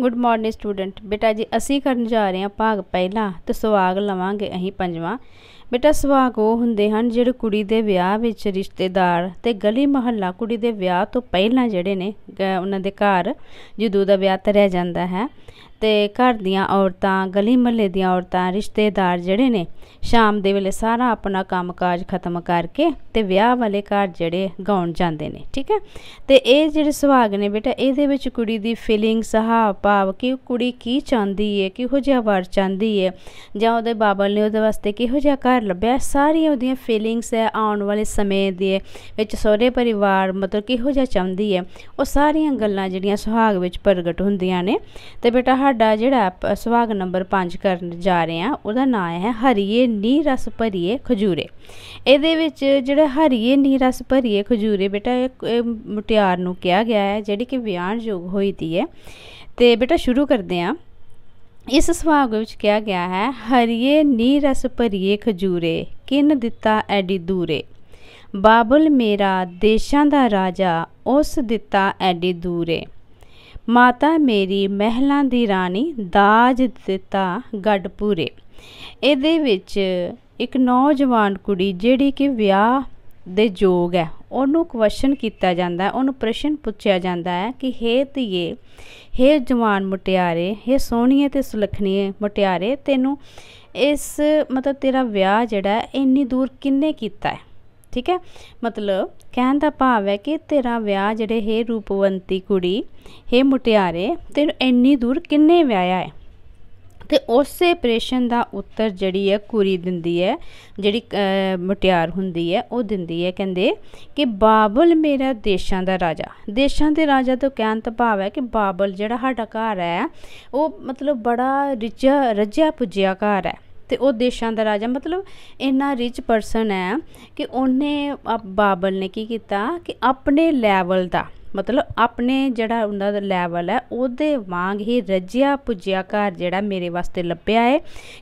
good morning student ਬੇਟਾ ਜੀ ਅਸੀਂ ਕਰਨ ਜਾ ਰਹੇ ਹਾਂ ਭਾਗ ਪਹਿਲਾ ਤੇ ਸਵਾਗ ਲਵਾਂਗੇ ਅਸੀਂ ਪੰਜਵਾਂ ਬੇਟਾ ਸੁਹਾਗ ਉਹ ਹੁੰਦੇ ਹਨ ਜਿਹੜੇ ਕੁੜੀ ਦੇ ਵਿਆਹ ਵਿੱਚ ਰਿਸ਼ਤੇਦਾਰ ਤੇ ਗਲੀ ਮਹੱਲਾ ਕੁੜੀ ਦੇ ਵਿਆਹ ਤੋਂ ਪਹਿਲਾਂ ਜਿਹੜੇ ਨੇ ਉਹਨਾਂ ਦੇ ਘਰ ਜਦੋਂ ਦਾ ਵਿਆਹ ਤਰਿਆ ਜਾਂਦਾ ਹੈ ਤੇ ਘਰ ਦੀਆਂ ਔਰਤਾਂ ਗਲੀ ਮਹੱਲੇ ਦੀਆਂ ਔਰਤਾਂ ਰਿਸ਼ਤੇਦਾਰ ਜਿਹੜੇ ਨੇ ਸ਼ਾਮ ਦੇ ਵੇਲੇ ਸਾਰਾ ਆਪਣਾ ਕੰਮਕਾਜ ਖਤਮ ਕਰਕੇ ਤੇ ਵਿਆਹ ਵਾਲੇ ਘਰ ਜਿਹੜੇ ਗਾਉਣ ਜਾਂਦੇ ਨੇ ਠੀਕ ਹੈ ਤੇ ਇਹ ਜਿਹੜੇ ਸੁਹਾਗ ਨੇ ਬੇਟਾ ਇਹਦੇ ਵਿੱਚ ਕੁੜੀ ਦੀ ਫੀਲਿੰਗ ਸਹਾਵ ਭਾਵ ਕਿ ਕੁੜੀ ਕੀ ਚਾਹੁੰਦੀ ਹੈ ਕਿਹੋ ਜਿਹਾ ਵਰ ਚਾਹੁੰਦੀ ਹੈ ਜਾਂ ਉਹਦੇ ਬਾਬਲ ਨੇ ਉਹਦੇ ਵਾਸਤੇ ਕਿਹੋ ਜਿਹਾ ਘਰ ਲੱਭਿਆ ਸਾਰੀਆਂ ਉਹਦੀਆਂ ਫੀਲਿੰਗਸ ਹੈ ਆਉਣ ਵਾਲੇ ਸਮੇਂ ਦੇ ਵਿੱਚ ਸਹੁਰੇ ਪਰਿਵਾਰ ਮਤਲਬ ਕਿਹੋ ਜਿਹਾ ਚਾਹੁੰਦੀ ਹੈ ਉਹ ਸਾਰੀਆਂ ਗੱਲਾਂ ਜਿਹੜੀਆਂ ਸੁਹਾਗ ਵਿੱਚ ਪ੍ਰਗਟ ਹੁੰਦੀਆਂ ਨੇ ਤੇ ਬੇਟਾ ਸਾਡਾ ਜਿਹੜਾ ਸੁਹਾਗ ਨੰਬਰ 5 ਕਰਨ ਜਾ ਰਹੇ ਆ ਉਹਦਾ ਨਾਮ ਹੈ ਹਰੀਏ ਨੀ ਰਸ ਭਰੀਏ ਖਜੂਰੇ ਇਹਦੇ ਵਿੱਚ ਜਿਹੜਾ ਹਰੀਏ ਨੀ ਰਸ ਭਰੀਏ ਖਜੂਰੇ ਬੇਟਾ ਇਹ ਮੁਟਿਆਰ ਨੂੰ ਕਿਹਾ ਗਿਆ ਹੈ ਜਿਹੜੀ ਕਿ ਵਿਆਹ ਯੋਗ ਹੋਈ ਦੀ ਹੈ ਤੇ ਬੇਟਾ ਸ਼ੁਰੂ ਕਰਦੇ ਆ ਇਸ ਸੁਭਾਗ ਵਿੱਚ ਕਿਹਾ ਗਿਆ ਹੈ ਹਰੀਏ ਨੀ ਰਸ ਭਰੀਏ ਖਜੂਰੇ ਕਿਨ ਦਿੱਤਾ ਐਡੀ ਦੂਰੇ ਬਾਬਲ ਮੇਰਾ ਦੇਸ਼ਾਂ ਦਾ ਰਾਜਾ ਉਸ ਦਿੱਤਾ ਐਡੀ ਦੂਰੇ ਮਾਤਾ ਮੇਰੀ ਮਹਿਲਾਂ ਦੀ ਰਾਣੀ ਦਾਜ ਦਿੱਤਾ ਗੱਡਪੂਰੇ ਇਹਦੇ ਵਿੱਚ ਇੱਕ ਨੌਜਵਾਨ ਕੁੜੀ ਜਿਹੜੀ ਕਿ ਵਿਆਹ ਦੇ ਯੋਗ ਹੈ ਉਹਨੂੰ ਕੁਐਸਚਨ ਕੀਤਾ ਜਾਂਦਾ ਉਹਨੂੰ ਪ੍ਰਸ਼ਨ ਪੁੱਛਿਆ ਜਾਂਦਾ ਹੈ ਕਿ ਹੇ ਧੀਏ ਹੇ ਜਵਾਨ ਮੁਟਿਆਰੇ ਹੇ ਸੋਹਣੀਏ ਤੇ ਸੁਲਖਣੀਏ ਮੁਟਿਆਰੇ ਤੈਨੂੰ ਇਸ ਮਤਲਬ ਤੇਰਾ ਵਿਆਹ ਜਿਹੜਾ ਇੰਨੀ ਦੂਰ ਕਿੰਨੇ ਕੀਤਾ ਹੈ ਠੀਕ ਹੈ ਮਤਲਬ ਕਹਿਣ ਦਾ ਭਾਵ ਹੈ ਕਿ ਤੇਰਾ ਵਿਆਹ ਜਿਹੜੇ ਹੇ ਰੂਪਵੰਤੀ ਕੁੜੀ ਹੇ ਮੁਟਿਆਰੇ ਤੈਨੂੰ ਇੰਨੀ ਦੂਰ ਕਿੰਨੇ ਵਿਆਹਿਆ ਹੈ ਤੇ ਉਸੇ ਪ੍ਰੇਸ਼ਨ ਦਾ ਉੱਤਰ ਜਿਹੜੀ ਹੈ ਕੁਰੀ ਦਿੰਦੀ ਹੈ ਜਿਹੜੀ ਮਟਿਆਰ ਹੁੰਦੀ ਹੈ ਉਹ ਦਿੰਦੀ ਹੈ ਕਹਿੰਦੇ ਕਿ ਬਾਬਲ ਮੇਰਾ ਦੇਸ਼ਾਂ ਦਾ ਰਾਜਾ ਦੇਸ਼ਾਂ ਦੇ ਰਾਜਾ ਤੋਂ ਕਹਿਣ ਤਾਂ ਭਾਵ ਹੈ ਕਿ ਬਾਬਲ ਜਿਹੜਾ ਸਾਡਾ ਘਰ ਹੈ ਉਹ ਮਤਲਬ ਬੜਾ ਰਿਚ ਰਜਿਆ ਪੁਜਿਆ ਘਰ ਹੈ ਤੇ ਉਹ ਦੇਸ਼ਾਂ ਦਾ ਰਾਜਾ ਮਤਲਬ ਇੰਨਾ ਰਿਚ ਪਰਸਨ ਹੈ ਕਿ ਉਹਨੇ ਬਾਬਲ ਨੇ ਕੀ ਕੀਤਾ ਕਿ ਆਪਣੇ ਲੈਵਲ ਦਾ ਮਤਲਬ ਆਪਣੇ ਜਿਹੜਾ ਉਹਨਾਂ ਦਾ ਲੈਵਲ ਹੈ ਉਹਦੇ ਵਾਂਗ ਹੀ ਰੱਜਿਆ ਪੁੱਜਿਆ ਘਰ ਜਿਹੜਾ ਮੇਰੇ ਵਾਸਤੇ ਲੱਭਿਆ ਹੈ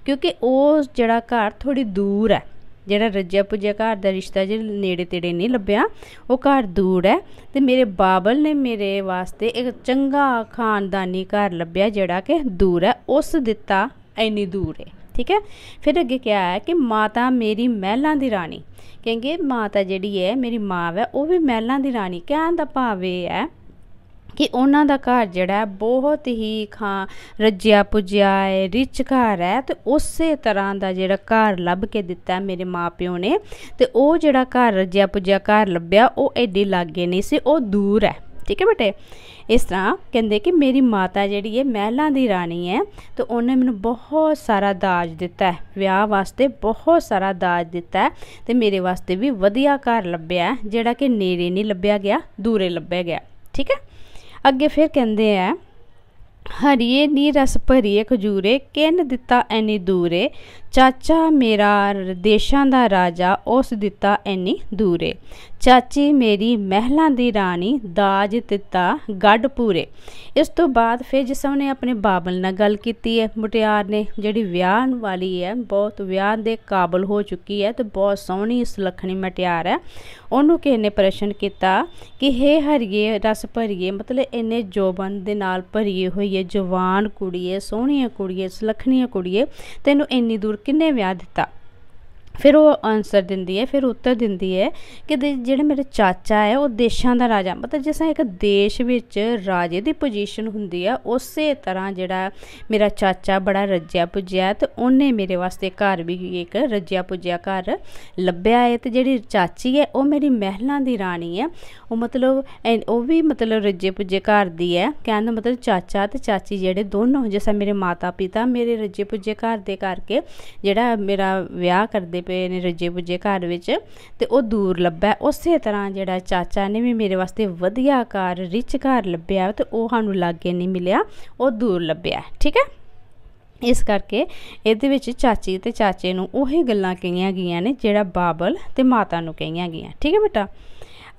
ਕਿਉਂਕਿ ਉਹ ਜਿਹੜਾ ਘਰ ਥੋੜੀ ਦੂਰ ਹੈ ਜਿਹੜਾ ਰੱਜਿਆ ਪੁੱਜਿਆ ਘਰ ਦਾ ਰਿਸ਼ਤਾ ਜੇ ਨੇੜੇ ਤੇੜੇ ਨਹੀਂ ਲੱਭਿਆ ਉਹ ਘਰ ਦੂਰ ਹੈ ਤੇ ਮੇਰੇ ਬਾਬਲ ਨੇ ਮੇਰੇ ਵਾਸਤੇ ਇੱਕ ਚੰਗਾ ਖਾਨਦਾਨੀ ਘਰ ਲੱਭਿਆ ਜਿਹੜਾ ਕਿ ਦੂਰ ਹੈ ਉਸ ਦਿੱਤਾ ਐਨੀ ਦੂਰ ਹੈ ਠੀਕ ਹੈ ਫਿਰ ਅੱਗੇ ਕਿਹਾ ਹੈ ਕਿ ਮਾਤਾ ਮੇਰੀ ਮਹਿਲਾਂ ਦੀ ਰਾਣੀ ਕਹਿੰਗੇ ਮਾਤਾ ਜਿਹੜੀ ਹੈ ਮੇਰੀ ਮਾਂ ਹੈ ਉਹ ਵੀ ਮਹਿਲਾਂ ਦੀ ਰਾਣੀ ਕਹਿਣ ਦਾ ਭਾਵ ਇਹ ਹੈ ਕਿ ਉਹਨਾਂ ਦਾ ਘਰ ਜਿਹੜਾ ਬਹੁਤ ਹੀ ਖਾਂ ਰੱਜਿਆ ਪੁੱਜਿਆ ਹੈ ਰਿਚ ਘਰ ਹੈ ਤੇ ਉਸੇ ਤਰ੍ਹਾਂ ਦਾ ਜਿਹੜਾ ਘਰ ਲੱਭ ਕੇ ਦਿੱਤਾ ਮੇਰੇ ਮਾਪਿਓ ਨੇ ਤੇ ਉਹ ਜਿਹੜਾ ਘਰ ਰੱਜਿਆ ਪੁੱਜਿਆ ਘਰ ਲੱਭਿਆ ਉਹ ਐਡੀ ਲਾਗੇ ਨਹੀਂ ਸੀ ਉਹ ਦੂਰ ਹੈ ਠੀਕ ਹੈ ਬੇਟੇ ਇਸ ਤਰ੍ਹਾਂ ਕਹਿੰਦੇ ਕਿ ਮੇਰੀ ਮਾਤਾ ਜਿਹੜੀ ਹੈ ਮਹਿਲਾਂ ਦੀ ਰਾਣੀ ਹੈ ਤੇ ਉਹਨੇ ਮੈਨੂੰ ਬਹੁਤ ਸਾਰਾ ਦਾਜ ਦਿੱਤਾ ਹੈ ਵਿਆਹ ਵਾਸਤੇ ਬਹੁਤ ਸਾਰਾ ਦਾਜ ਦਿੱਤਾ ਹੈ ਤੇ ਮੇਰੇ ਵਾਸਤੇ ਵੀ ਵਧੀਆ ਘਰ ਲੱਭਿਆ ਜਿਹੜਾ ਕਿ ਨੇੜੇ ਨਹੀਂ ਲੱਭਿਆ ਗਿਆ ਦੂਰੇ ਲੱਭਿਆ ਗਿਆ ਠੀਕ ਹੈ ਅੱਗੇ ਫਿਰ ਕਹਿੰਦੇ ਆ ਹਰੀਏ ਨੀ ਰਸ ਭਰੀਏ ਖਜੂਰੇ ਕਿਨ ਦਿੱਤਾ ਐਨੀ ਦੂਰੇ ਚਾਚਾ ਮੇਰਾ ਦੇਸ਼ਾਂ ਦਾ ਰਾਜਾ ਉਸ ਦਿੱਤਾ ਐਨੀ ਦੂਰੇ ਚਾਚੀ ਮੇਰੀ ਮਹਿਲਾਂ ਦੀ ਰਾਣੀ ਦਾਜ ਦਿੱਤਾ ਗੱਡ ਪੂਰੇ ਇਸ ਤੋਂ ਬਾਅਦ ਫਿਰ ਜਿਸ ਨੇ ਆਪਣੇ ਬਾਬਲ ਨਾਲ ਗੱਲ ਕੀਤੀ ਹੈ ਮੁਟਿਆਰ ਨੇ ਜਿਹੜੀ ਵਿਆਹਣ ਵਾਲੀ ਹੈ ਬਹੁਤ ਵਿਆਹ ਦੇ ਕਾਬਲ ਹੋ ਚੁੱਕੀ ਹੈ ਤੇ ਬਹੁਤ ਸੋਹਣੀ ਇਸ ਲਖਣੀ ਮਟਿਆਰ ਹੈ ਉਹਨੂੰ ਕਿਸ ਨੇ ਪ੍ਰਸ਼ਨ ਕੀਤਾ ਕਿ ਹੇ ਹਰੀਏ ਰਸ ਭਰੀਏ ਮਤਲਬ ਇੰਨੇ ਜੋਬਨ ਦੇ ਨਾਲ ਭਰੀਏ ਹੋਈ ਕੁੜੀਏ ਜਵਾਨ ਕੁੜੀਏ ਸੋਹਣੀਆਂ ਕੁੜੀਏ ਸੁਲਖਣੀਆਂ ਕੁੜੀਏ ਤੈਨੂੰ ਇੰਨੀ ਦੂਰ ਕਿੰਨੇ ਵਿਆਹ ਦਿੱਤਾ ਫਿਰ ਉਹ ਆਨਸਰ ਦਿੰਦੀ ਹੈ ਫਿਰ ਉੱਤਰ ਦਿੰਦੀ ਹੈ ਕਿ ਜਿਹੜੇ ਮੇਰੇ ਚਾਚਾ ਹੈ ਉਹ ਦੇਸ਼ਾਂ ਦਾ ਰਾਜਾ ਮਤਲਬ ਜਿਸ ਤਰ੍ਹਾਂ ਇੱਕ ਦੇਸ਼ ਵਿੱਚ ਰਾਜੇ ਦੀ ਪੋਜੀਸ਼ਨ ਹੁੰਦੀ ਹੈ ਉਸੇ ਤਰ੍ਹਾਂ ਜਿਹੜਾ ਮੇਰਾ ਚਾਚਾ ਬੜਾ ਰੱਜਿਆ ਪੁੱਜਿਆ ਤੇ ਉਹਨੇ ਮੇਰੇ ਵਾਸਤੇ ਘਰ ਵੀ ਇੱਕ ਰੱਜਿਆ ਪੁੱਜਿਆ ਘਰ ਲੱਭਿਆ ਹੈ ਤੇ ਜਿਹੜੀ ਚਾਚੀ ਹੈ ਉਹ ਮੇਰੀ ਮਹਿਲਾਂ ਦੀ ਰਾਣੀ ਹੈ ਉਹ ਮਤਲਬ ਉਹ ਵੀ ਮਤਲਬ ਰੱਜੇ ਪੁੱਜੇ ਘਰ ਦੀ ਹੈ ਕਹਿੰਦਾ ਮਤਲਬ ਚਾਚਾ ਤੇ ਚਾਚੀ ਜਿਹੜੇ ਦੋਨੋਂ ਜਿਸਾ ਮੇਰੇ ਮਾਤਾ ਪਿਤਾ ਮੇਰੇ ਰੱਜੇ ਪੁੱਜੇ ਘਰ ਦੇ ਕਰਕੇ ਜਿਹੜਾ ਮੇਰਾ ਵਿਆਹ ਕਰਦੇ ਪਏ ਨੇ ਰੱਜੇ ਪੁੱਜੇ ਘਰ ਵਿੱਚ ਤੇ ਉਹ ਦੂਰ ਲੱਭਾ ਉਸੇ ਤਰ੍ਹਾਂ ਜਿਹੜਾ ਚਾਚਾ ਨੇ ਵੀ ਮੇਰੇ ਵਾਸਤੇ ਵਧੀਆ ਘਰ ਰਿਚ ਘਰ ਲੱਭਿਆ ਤੇ ਉਹ ਸਾਨੂੰ ਲਾਗੇ ਨਹੀਂ ਮਿਲਿਆ ਉਹ ਦੂਰ ਲੱਭਿਆ ਠੀਕ ਹੈ ਇਸ ਕਰਕੇ ਇਹਦੇ ਵਿੱਚ ਚਾਚੀ ਤੇ ਚਾਚੇ ਨੂੰ ਉਹੀ ਗੱਲਾਂ ਕਹੀਆਂ ਗਈਆਂ ਨੇ ਜਿਹੜਾ ਬਾਬਲ ਤੇ ਮਾਤਾ ਨੂੰ ਕਹੀਆਂ ਗਈਆਂ ਠੀਕ ਹੈ ਬੇਟਾ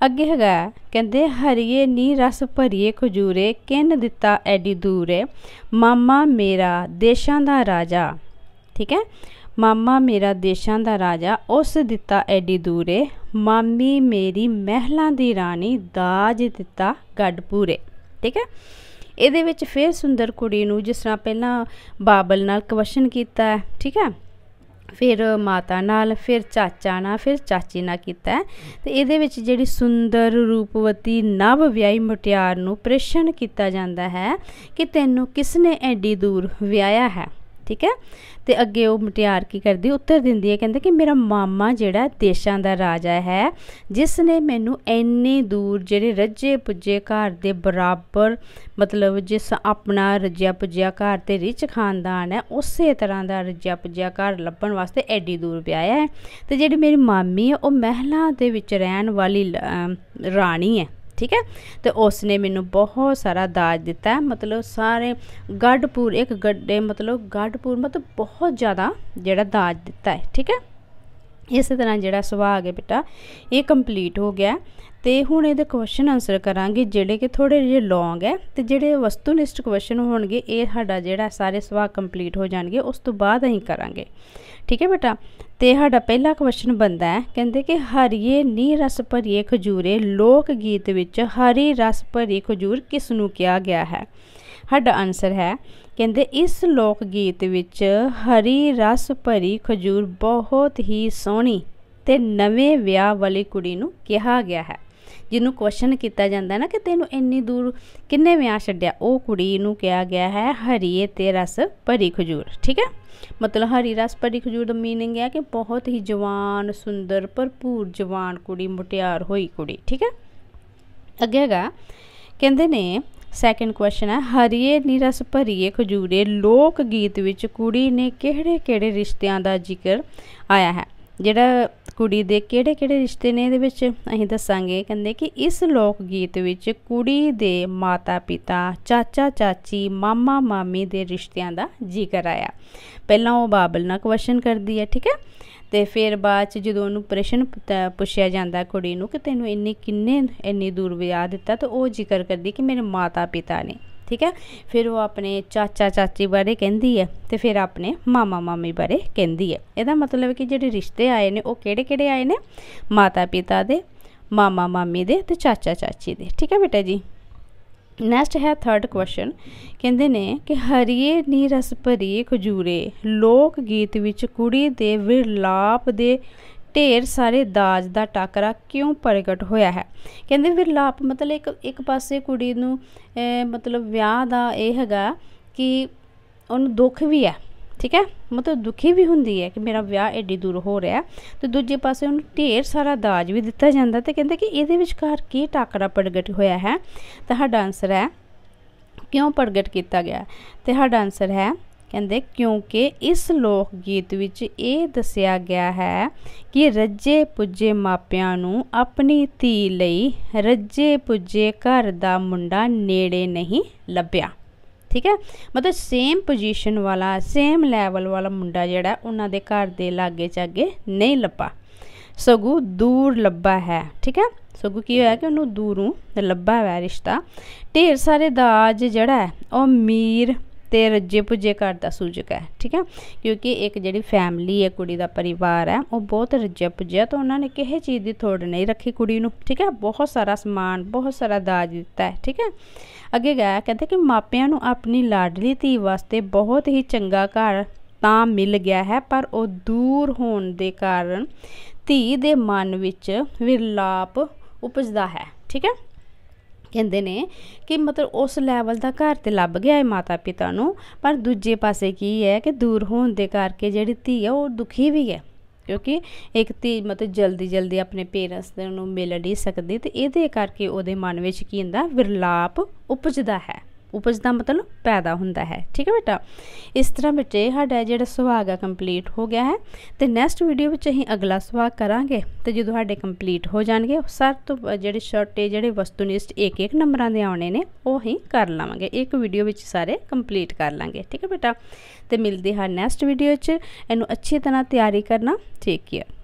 ਅੱਗੇ ਹੈਗਾ ਕਹਿੰਦੇ ਹਰੀਏ ਨੀ ਰਸ ਭਰੀਏ ਖਜੂਰੇ ਕਿੰਨ ਦਿੱਤਾ ਐਡੀ ਦੂਰੇ ਮਾਮਾ ਮੇਰਾ ਦੇਸ਼ਾਂ ਦਾ ਰਾਜਾ ਠੀਕ ਹੈ ਮਾਮਾ ਮੇਰਾ ਦੇਸ਼ਾਂ ਦਾ ਰਾਜਾ ਉਸ ਦਿੱਤਾ ਐਡੀ ਦੂਰੇ ਮਾਮੀ ਮੇਰੀ ਮਹਿਲਾਂ ਦੀ ਰਾਣੀ ਦਾਜ ਦਿੱਤਾ ਗੱਡਪੂਰੇ ਠੀਕ ਹੈ ਇਹਦੇ ਵਿੱਚ ਫਿਰ ਸੁੰਦਰ ਕੁੜੀ ਨੂੰ ਜਿਸ ਤਰ੍ਹਾਂ ਪਹਿਲਾਂ ਬਾਬਲ ਨਾਲ ਕੁਐਸਚਨ ਕੀਤਾ ਹੈ ਠੀਕ ਹੈ ਫਿਰ ਮਾਤਾ ਨਾਲ ਫਿਰ ਚਾਚਾ ਨਾਲ ਫਿਰ ਚਾਚੀ ਨਾਲ ਕੀਤਾ ਤੇ ਇਹਦੇ ਵਿੱਚ ਜਿਹੜੀ ਸੁੰਦਰ ਰੂਪਵਤੀ ਨਵ ਵਿਆਹੀ ਮੁਟਿਆਰ ਨੂੰ ਪ੍ਰਸ਼ਨ ਕੀਤਾ ਜਾਂਦਾ ਹੈ ਕਿ ਤੈਨੂੰ ਕਿਸ ਨੇ ਐਡੀ ਦੂਰ ਵਿਆਹਿਆ ਹੈ ਠੀਕ ਹੈ ਤੇ ਅੱਗੇ ਉਹ ਮਟਿਆਰ ਕੀ ਕਰਦੀ ਉੱਤਰ ਦਿੰਦੀ ਹੈ ਕਹਿੰਦੇ ਕਿ ਮੇਰਾ ਮਾਮਾ ਜਿਹੜਾ ਦੇਸ਼ਾਂ ਦਾ ਰਾਜਾ ਹੈ ਜਿਸ ਨੇ ਮੈਨੂੰ ਐਨੇ ਦੂਰ ਜਿਹੜੇ ਰੱਜੇ ਪੁੱਜੇ ਘਰ ਦੇ ਬਰਾਬਰ ਮਤਲਬ ਜਿਸ ਆਪਣਾ ਰੱਜਿਆ ਪੁੱਜਿਆ ਘਰ ਤੇ ਰਿਚ ਖਾਨਦਾਨ ਹੈ ਉਸੇ ਤਰ੍ਹਾਂ ਦਾ ਰੱਜਿਆ ਪੁੱਜਿਆ ਘਰ ਲੱਭਣ ਵਾਸਤੇ ਐਡੀ ਦੂਰ ਵਿਆਹਿਆ ਹੈ ਤੇ ਜਿਹੜੀ ਮੇਰੀ ਮਾਮੀ ਹੈ ਉਹ ਮਹਿਲਾ ਦੇ ਵਿੱਚ ਰਹਿਣ ਵਾਲੀ ਰਾਣੀ ਹੈ ਠੀਕ ਹੈ ਤੇ ਉਸ ਨੇ ਮੈਨੂੰ ਬਹੁਤ ਸਾਰਾ ਦਾਜ ਦਿੱਤਾ ਮਤਲਬ ਸਾਰੇ ਗੱਡਪੂਰ ਇੱਕ ਗੱਡੇ ਮਤਲਬ ਗੱਡਪੂਰ ਮਤਲਬ ਬਹੁਤ ਜ਼ਿਆਦਾ ਜਿਹੜਾ ਦਾਜ ਦਿੱਤਾ ਹੈ ਠੀਕ ਹੈ ਇਸੇ ਤਰ੍ਹਾਂ ਜਿਹੜਾ ਸੁਭਾਗ ਹੈ ਬੇਟਾ ਇਹ ਕੰਪਲੀਟ ਹੋ ਗਿਆ ਤੇ ਹੁਣ ਇਹਦੇ ਕੁਐਸਚਨ ਆਨਸਰ ਕਰਾਂਗੇ ਜਿਹੜੇ ਕਿ ਥੋੜੇ ਜਿਹੇ ਲੌਂਗ ਹੈ ਤੇ ਜਿਹੜੇ ਵਸਤੂਨਿਸ਼ਟ ਕੁਐਸਚਨ ਹੋਣਗੇ ਇਹ ਸਾਡਾ ਜਿਹੜਾ ਸਾਰੇ ਸੁਭਾਗ ਕੰਪਲੀਟ ਹੋ ਜਾਣਗੇ ਉਸ ਤੋਂ ਬਾਅਦ ਅਸੀਂ ਕਰਾਂਗੇ ਠੀਕ ਹੈ ਬੇਟਾ ਤੇ ਸਾਡਾ ਪਹਿਲਾ ਕੁਐਸਚਨ ਬੰਦਾ ਹੈ ਕਹਿੰਦੇ ਕਿ ਹਰੀਏ ਨੀ ਰਸ ਭਰੀਏ ਖਜੂਰੇ ਲੋਕ ਗੀਤ ਵਿੱਚ ਹਰੀ ਰਸ ਭਰੀ ਖਜੂਰ ਕਿਸ ਨੂੰ ਕਿਹਾ ਗਿਆ ਹੈ ਸਾਡਾ ਆਨਸਰ ਹੈ ਕਹਿੰਦੇ ਇਸ ਲੋਕ ਗੀਤ ਵਿੱਚ ਹਰੀ ਰਸ ਭਰੀ ਖਜੂਰ ਬਹੁਤ ਹੀ ਸੋਹਣੀ ਤੇ ਨਵੇਂ ਵਿਆਹ ਵਾਲੀ ਕੁੜੀ ਨੂੰ ਕਿਹਾ ਗਿਆ ਹੈ ਜਿਹਨੂੰ ਕੁਐਸਚਨ ਕੀਤਾ ਜਾਂਦਾ ਨਾ ਕਿ ਤੈਨੂੰ ਇੰਨੀ ਦੂਰ ਕਿੰਨੇ ਵਿਆਹ ਛੱਡਿਆ ਉਹ ਕੁੜੀ ਨੂੰ ਕਿਹਾ ਗਿਆ ਹੈ ਹਰੀਏ ਤੇ ਰਸ ਭਰੀ ਖਜੂਰ ਠੀਕ ਹੈ ਮਤਲਬ ਹਰੀ ਰਸ ਭਰੀ ਖਜੂਰ ਦਾ मीनिंग ਹੈ ਕਿ ਬਹੁਤ ਹੀ ਜਵਾਨ ਸੁੰਦਰ ਭਰਪੂਰ ਜਵਾਨ ਕੁੜੀ ਮੁਟਿਆਰ ਹੋਈ ਕੁੜੀ ਠੀਕ ਹੈ ਅੱਗੇ ਹੈਗਾ ਕਹਿੰਦੇ ਨੇ ਸੈਕੰਡ ਕੁਐਸਚਨ ਹੈ ਹਰੀਏ ਨਿਰਸ ਭਰੀਏ ਖਜੂਰੇ ਲੋਕ ਗੀਤ ਵਿੱਚ ਕੁੜੀ ਨੇ ਕਿਹੜੇ-ਕਿਹੜੇ ਰਿਸ਼ਤਿਆਂ ਦਾ ਜ਼ਿਕਰ ਆਇਆ ਹੈ ਜਿਹੜਾ ਕੁੜੀ ਦੇ ਕਿਹੜੇ ਕਿਹੜੇ ਰਿਸ਼ਤੇ ਨੇ ਇਹਦੇ ਵਿੱਚ ਅਸੀਂ ਦੱਸਾਂਗੇ ਕਹਿੰਦੇ ਕਿ ਇਸ ਲੋਕ ਗੀਤ ਵਿੱਚ ਕੁੜੀ ਦੇ ਮਾਤਾ ਪਿਤਾ ਚਾਚਾ ਚਾਚੀ ਮਾਮਾ ਮਾਮੀ ਦੇ ਰਿਸ਼ਤਿਆਂ ਦਾ ਜ਼ਿਕਰ ਆਇਆ ਪਹਿਲਾਂ ਉਹ ਬਾਬਲ ਨਾਲ ਕੁਐਸਚਨ ਕਰਦੀ ਹੈ ਠੀਕ ਹੈ ਤੇ ਫਿਰ ਬਾਅਦ ਚ ਜਦੋਂ ਉਹਨੂੰ ਪ੍ਰਸ਼ਨ ਪੁੱਛਿਆ ਜਾਂਦਾ ਕੁੜੀ ਨੂੰ ਕਿ ਤੈਨੂੰ ਇੰਨੇ ਕਿੰਨੇ ਇੰਨੀ ਦੂਰ ਵਿਆਹ ਦਿੱਤਾ ਤਾਂ ਉਹ ਜ਼ਿਕਰ ਕਰਦੀ ਕਿ ਮੇਰੇ ਮਾਤਾ ਪਿਤਾ ਨੇ ਠੀਕ ਹੈ ਫਿਰ ਉਹ ਆਪਣੇ ਚਾਚਾ ਚਾਚੀ ਬਾਰੇ ਕਹਿੰਦੀ ਹੈ ਤੇ ਫਿਰ ਆਪਣੇ ਮਾਮਾ ਮਾਮੀ ਬਾਰੇ ਕਹਿੰਦੀ ਹੈ ਇਹਦਾ ਮਤਲਬ ਕਿ ਜਿਹੜੇ ਰਿਸ਼ਤੇ ਆਏ ਨੇ ਉਹ ਕਿਹੜੇ ਕਿਹੜੇ ਆਏ ਨੇ ਮਾਤਾ ਪਿਤਾ ਦੇ ਮਾਮਾ ਮਾਮੀ ਦੇ ਤੇ ਚਾਚਾ ਚਾਚੀ ਦੇ ਠੀਕ ਹੈ ਬੇਟਾ ਜੀ ਨੈਕਸਟ ਹੈ ਥਰਡ ਕੁਐਸਚਨ ਕਹਿੰਦੇ ਨੇ ਕਿ ਹਰੀਏ ਨੀ ਰਸ ਭਰੀ ਖਜੂਰੇ ਲੋਕ ਗੀਤ ਵਿੱਚ ਕੁੜੀ ਦੇ ਵਿਰਲਾਪ ਦੇ ਢੇਰ ਸਾਰੇ ਦਾਜ ਦਾ ਟਾਕਰਾ ਕਿਉਂ ਪ੍ਰਗਟ ਹੋਇਆ ਹੈ ਕਹਿੰਦੇ ਲਾਪ ਮਤਲਬ ਇੱਕ ਇੱਕ ਪਾਸੇ ਕੁੜੀ ਨੂੰ ਮਤਲਬ ਵਿਆਹ ਦਾ ਇਹ ਹੈਗਾ ਕਿ ਉਹਨੂੰ ਦੁੱਖ ਵੀ ਹੈ ਠੀਕ ਹੈ ਮਤਲਬ ਦੁਖੀ ਵੀ ਹੁੰਦੀ ਹੈ ਕਿ ਮੇਰਾ ਵਿਆਹ ਐਡੀ ਦੂਰ ਹੋ ਰਿਹਾ ਤੇ ਦੂਜੇ ਪਾਸੇ ਉਹਨੂੰ ਢੇਰ ਸਾਰਾ ਦਾਜ ਵੀ ਦਿੱਤਾ ਜਾਂਦਾ ਤੇ ਕਹਿੰਦੇ ਕਿ ਇਹਦੇ ਵਿਚਕਾਰ ਕੀ ਟਾਕਰਾ ਪ੍ਰਗਟ ਹੋਇਆ ਹੈ ਤੁਹਾਡਾ ਆਨਸਰ ਹੈ ਕਿਉਂ ਪ੍ਰਗਟ ਕੀਤਾ ਗਿਆ ਤੇ ਆਨਸਰ ਹੈ ਕਹਿੰਦੇ ਕਿਉਂਕਿ ਇਸ ਲੋਕ ਗੀਤ ਵਿੱਚ ਇਹ ਦੱਸਿਆ ਗਿਆ ਹੈ ਕਿ ਰੱਜੇ ਪੁੱਜੇ ਮਾਪਿਆਂ ਨੂੰ ਆਪਣੀ ਧੀ ਲਈ ਰੱਜੇ ਪੁੱਜੇ ਘਰ ਦਾ ਮੁੰਡਾ ਨੇੜੇ ਨਹੀਂ ਲੱਭਿਆ ਠੀਕ ਹੈ ਮਤਲਬ ਸੇਮ ਪੋਜੀਸ਼ਨ ਵਾਲਾ ਸੇਮ ਲੈਵਲ ਵਾਲਾ ਮੁੰਡਾ ਜਿਹੜਾ ਉਹਨਾਂ ਦੇ ਘਰ ਦੇ ਲਾਗੇ ਚਾਗੇ ਨਹੀਂ ਲੱਭਾ ਸਗੂ ਦੂਰ ਲੱਭਾ ਹੈ ਠੀਕ ਹੈ ਸਗੂ ਕੀ ਹੋਇਆ ਕਿ ਉਹਨੂੰ ਦੂਰੋਂ ਲੱਭਾ ਹੋਇਆ ਰਿਸ਼ਤਾ ਢੇਰ ਸਾਰੇ ਦਾਜ ਜਿਹੜਾ ਉਹ ਮੀਰ ਤੇ ਰੱਜੇ ਪੁੱਜੇ ਘਰ ਦਾ ਸੂਚਕ ਹੈ ਠੀਕ ਹੈ ਕਿਉਂਕਿ ਇੱਕ ਜਿਹੜੀ ਫੈਮਿਲੀ ਹੈ ਕੁੜੀ ਦਾ ਪਰਿਵਾਰ ਹੈ ਉਹ ਬਹੁਤ ਰੱਜੇ ਪੁੱਜਿਆ ਤਾਂ ਉਹਨਾਂ ਨੇ ਕਿਸੇ ਚੀਜ਼ ਦੀ ਥੋੜ ਨਹੀਂ ਰੱਖੀ ਕੁੜੀ ਨੂੰ ਠੀਕ ਹੈ ਬਹੁਤ ਸਾਰਾ ਸਮਾਨ ਬਹੁਤ ਸਾਰਾ ਦਾਜ ਦਿੱਤਾ ਹੈ ਠੀਕ ਹੈ ਅੱਗੇ ਗਿਆ ਕਹਿੰਦੇ ਕਿ ਮਾਪਿਆਂ ਨੂੰ ਆਪਣੀ ਲਾਡਲੀ ਧੀ ਵਾਸਤੇ ਬਹੁਤ ਹੀ ਚੰਗਾ ਘਰ ਤਾਂ ਮਿਲ ਗਿਆ ਹੈ ਪਰ ਉਹ ਦੂਰ ਹੋਣ ਦੇ ਕਾਰਨ ਧੀ ਦੇ ਮਨ ਵਿੱਚ ਵਿਰਲਾਪ ਉਪਜਦਾ ਹੈ ਠੀਕ ਹੈ ਕਹਿੰਦੇ ਨੇ ਕਿ ਮਤਲਬ ਉਸ ਲੈਵਲ ਦਾ ਘਰ ਤੇ ਲੱਭ ਗਿਆ ਹੈ ਮਾਤਾ ਪਿਤਾ ਨੂੰ ਪਰ ਦੂਜੇ ਪਾਸੇ ਕੀ ਹੈ ਕਿ ਦੂਰ ਹੋਣ ਦੇ ਕਰਕੇ ਜਿਹੜੀ ਧੀ ਹੈ ਉਹ ਦੁਖੀ ਵੀ ਹੈ ਕਿਉਂਕਿ ਇੱਕ ਧੀ ਮਤਲਬ ਜਲਦੀ ਜਲਦੀ ਆਪਣੇ ਪੇਰੈਂਟਸ ਨੂੰ ਮਿਲ ਨਹੀਂ ਸਕਦੀ ਤੇ ਇਹਦੇ ਕਰਕੇ ਉਹਦੇ ਮਨ ਵਿੱਚ ਕੀ ਹੁੰਦਾ ਵਿਰਲਾਪ ਉਪਜਦਾ ਹੈ ਉਪਜ ਦਾ ਮਤਲਬ ਪੈਦਾ ਹੁੰਦਾ ਹੈ ਠੀਕ ਹੈ ਬੇਟਾ ਇਸ ਤਰ੍ਹਾਂ ਬੱਚੇ ਸਾਡਾ ਜਿਹੜਾ ਸੁਹਾਗ ਆ ਕੰਪਲੀਟ ਹੋ ਗਿਆ ਹੈ ਤੇ ਨੈਕਸਟ ਵੀਡੀਓ ਵਿੱਚ ਅਸੀਂ ਅਗਲਾ ਸੁਹਾਗ ਕਰਾਂਗੇ ਤੇ ਜਦੋਂ ਸਾਡੇ ਕੰਪਲੀਟ ਹੋ ਜਾਣਗੇ ਸਰ ਤੋਂ ਜਿਹੜੇ ਸ਼ਾਰਟੇ ਜਿਹੜੇ ਵਸਤੂਨਿਸ਼ਟ ਇੱਕ ਇੱਕ ਨੰਬਰਾਂ ਦੇ ਆਉਣੇ ਨੇ ਉਹ ਅਸੀਂ ਕਰ ਲਾਵਾਂਗੇ ਇੱਕ ਵੀਡੀਓ ਵਿੱਚ ਸਾਰੇ ਕੰਪਲੀਟ ਕਰ ਲਾਂਗੇ ਠੀਕ ਹੈ ਬੇਟਾ ਤੇ ਮਿਲਦੇ ਹਾਂ ਨੈਕਸਟ ਵੀਡੀਓ 'ਚ ਇਹਨੂੰ ਅੱਛੀ ਤਰ੍ਹਾਂ ਤਿਆਰੀ ਕਰਨਾ ਠੀਕ ਹੈ